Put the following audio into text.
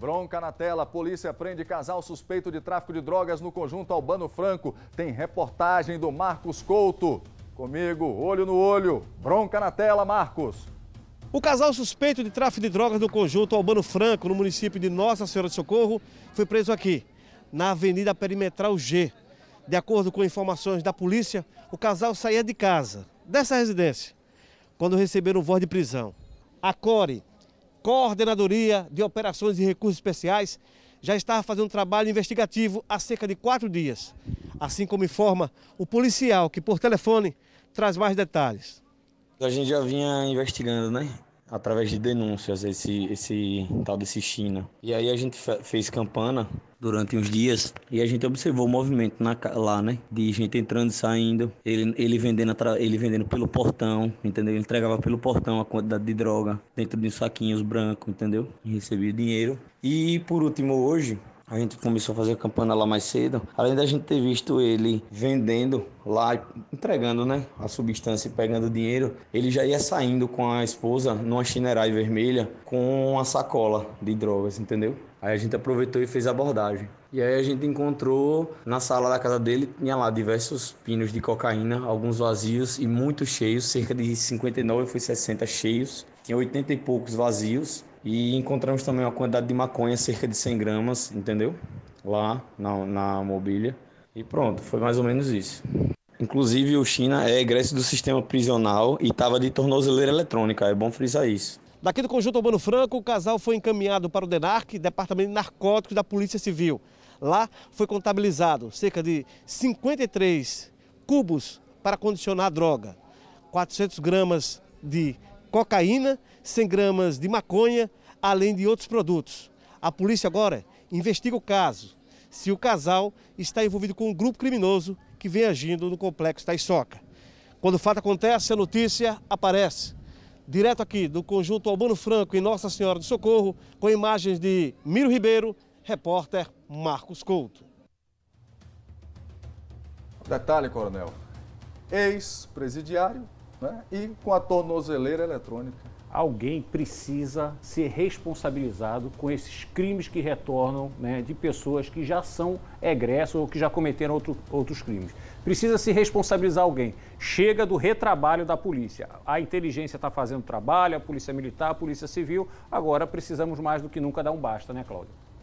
Bronca na tela. Polícia prende casal suspeito de tráfico de drogas no conjunto Albano Franco. Tem reportagem do Marcos Couto. Comigo, olho no olho. Bronca na tela, Marcos. O casal suspeito de tráfico de drogas no conjunto Albano Franco, no município de Nossa Senhora de Socorro, foi preso aqui, na Avenida Perimetral G. De acordo com informações da polícia, o casal saía de casa, dessa residência, quando receberam voz de prisão. A Core, Coordenadoria de Operações e Recursos Especiais, já estava fazendo um trabalho investigativo há cerca de quatro dias. Assim como informa o policial, que por telefone traz mais detalhes. A gente já vinha investigando, né? através de denúncias esse, esse tal desse China. E aí a gente fez campana durante uns dias e a gente observou o movimento na, lá, né? De gente entrando e saindo, ele, ele, vendendo, ele vendendo pelo portão, entendeu? Ele entregava pelo portão a quantidade de droga dentro de uns saquinhos brancos, entendeu? E recebia dinheiro. E por último, hoje, a gente começou a fazer campana lá mais cedo. Além da gente ter visto ele vendendo lá, entregando né, a substância e pegando dinheiro, ele já ia saindo com a esposa numa chinerai vermelha com uma sacola de drogas, entendeu? Aí a gente aproveitou e fez a abordagem. E aí a gente encontrou na sala da casa dele, tinha lá diversos pinos de cocaína, alguns vazios e muitos cheios, cerca de 59 foi 60 cheios, tinha 80 e poucos vazios e encontramos também uma quantidade de maconha, cerca de 100 gramas, entendeu? Lá na, na mobília. E pronto, foi mais ou menos isso. Inclusive, o China é egresso do sistema prisional e estava de tornozeleira eletrônica, é bom frisar isso. Daqui do Conjunto Urbano Franco, o casal foi encaminhado para o DENARC, Departamento de Narcóticos da Polícia Civil. Lá foi contabilizado cerca de 53 cubos para condicionar droga, 400 gramas de cocaína, 100 gramas de maconha, além de outros produtos. A polícia agora investiga o caso, se o casal está envolvido com um grupo criminoso que vem agindo no complexo Taiçoca. Quando o fato acontece, a notícia aparece. Direto aqui do conjunto Albano Franco e Nossa Senhora do Socorro, com imagens de Miro Ribeiro, repórter Marcos Couto. Detalhe, coronel. Ex-presidiário né? e com a tornozeleira eletrônica. Alguém precisa ser responsabilizado com esses crimes que retornam né, de pessoas que já são egressos ou que já cometeram outro, outros crimes. Precisa se responsabilizar alguém. Chega do retrabalho da polícia. A inteligência está fazendo trabalho, a polícia militar, a polícia civil. Agora precisamos mais do que nunca dar um basta, né, Cláudio?